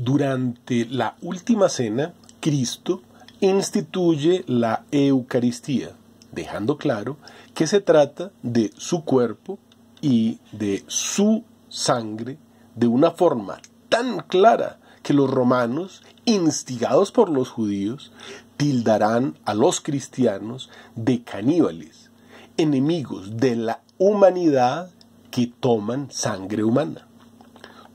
Durante la última cena, Cristo instituye la Eucaristía, dejando claro que se trata de su cuerpo y de su sangre de una forma tan clara que los romanos, instigados por los judíos, tildarán a los cristianos de caníbales, enemigos de la humanidad que toman sangre humana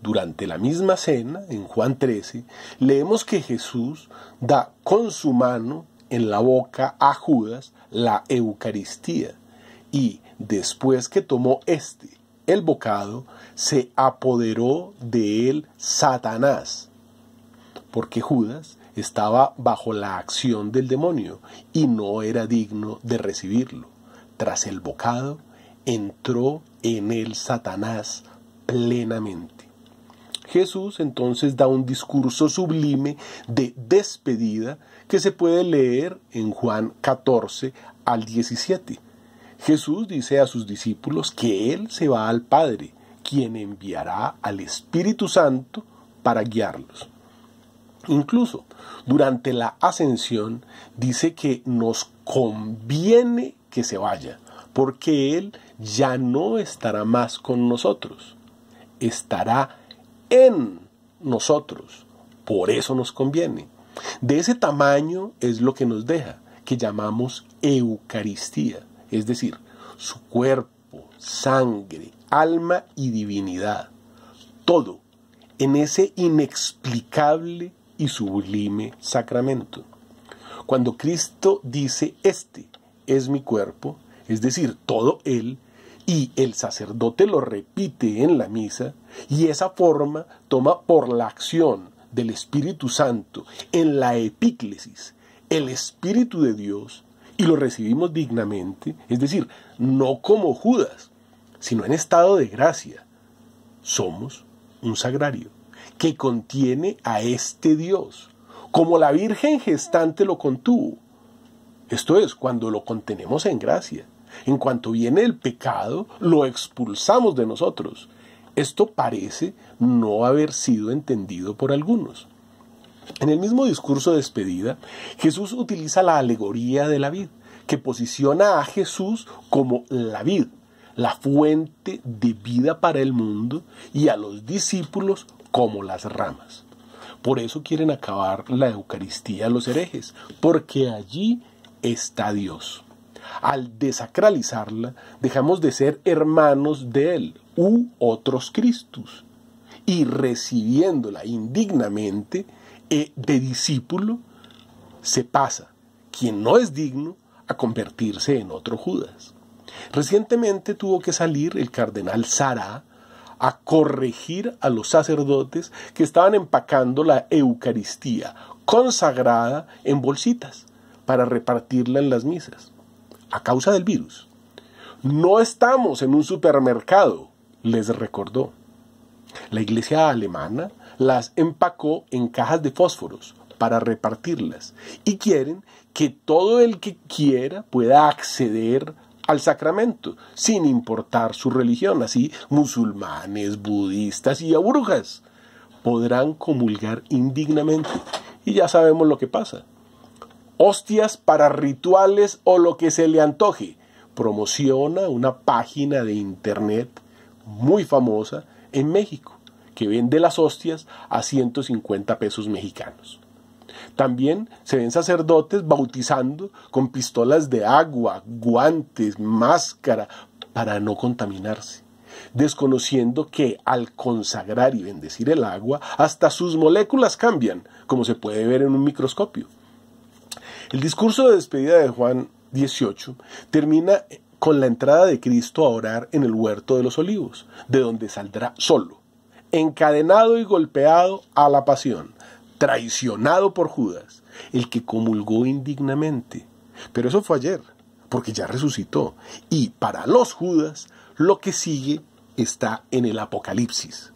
durante la misma cena, en Juan 13, leemos que Jesús da con su mano en la boca a Judas la Eucaristía y después que tomó este, el bocado, se apoderó de él Satanás, porque Judas estaba bajo la acción del demonio y no era digno de recibirlo. Tras el bocado, entró en él Satanás plenamente. Jesús entonces da un discurso sublime de despedida que se puede leer en Juan 14 al 17. Jesús dice a sus discípulos que Él se va al Padre, quien enviará al Espíritu Santo para guiarlos. Incluso durante la ascensión dice que nos conviene que se vaya, porque Él ya no estará más con nosotros, estará en nosotros. Por eso nos conviene. De ese tamaño es lo que nos deja, que llamamos Eucaristía, es decir, su cuerpo, sangre, alma y divinidad. Todo en ese inexplicable y sublime sacramento. Cuando Cristo dice, este es mi cuerpo, es decir, todo Él y el sacerdote lo repite en la misa y esa forma toma por la acción del Espíritu Santo en la epíclesis el Espíritu de Dios y lo recibimos dignamente, es decir, no como Judas, sino en estado de gracia. Somos un sagrario que contiene a este Dios, como la Virgen gestante lo contuvo. Esto es, cuando lo contenemos en gracia. En cuanto viene el pecado, lo expulsamos de nosotros. Esto parece no haber sido entendido por algunos. En el mismo discurso de despedida, Jesús utiliza la alegoría de la vid, que posiciona a Jesús como la vid, la fuente de vida para el mundo, y a los discípulos como las ramas. Por eso quieren acabar la Eucaristía a los herejes, porque allí está Dios al desacralizarla, dejamos de ser hermanos de Él u otros Cristos, y recibiéndola indignamente eh, de discípulo, se pasa, quien no es digno, a convertirse en otro Judas. Recientemente tuvo que salir el cardenal Sara a corregir a los sacerdotes que estaban empacando la Eucaristía consagrada en bolsitas para repartirla en las misas a causa del virus. No estamos en un supermercado, les recordó. La iglesia alemana las empacó en cajas de fósforos para repartirlas y quieren que todo el que quiera pueda acceder al sacramento, sin importar su religión, así musulmanes, budistas y aburujas podrán comulgar indignamente. Y ya sabemos lo que pasa hostias para rituales o lo que se le antoje. Promociona una página de internet muy famosa en México que vende las hostias a 150 pesos mexicanos. También se ven sacerdotes bautizando con pistolas de agua, guantes, máscara, para no contaminarse, desconociendo que al consagrar y bendecir el agua, hasta sus moléculas cambian, como se puede ver en un microscopio. El discurso de despedida de Juan 18 termina con la entrada de Cristo a orar en el huerto de los olivos, de donde saldrá solo, encadenado y golpeado a la pasión, traicionado por Judas, el que comulgó indignamente. Pero eso fue ayer, porque ya resucitó. Y para los Judas, lo que sigue está en el Apocalipsis.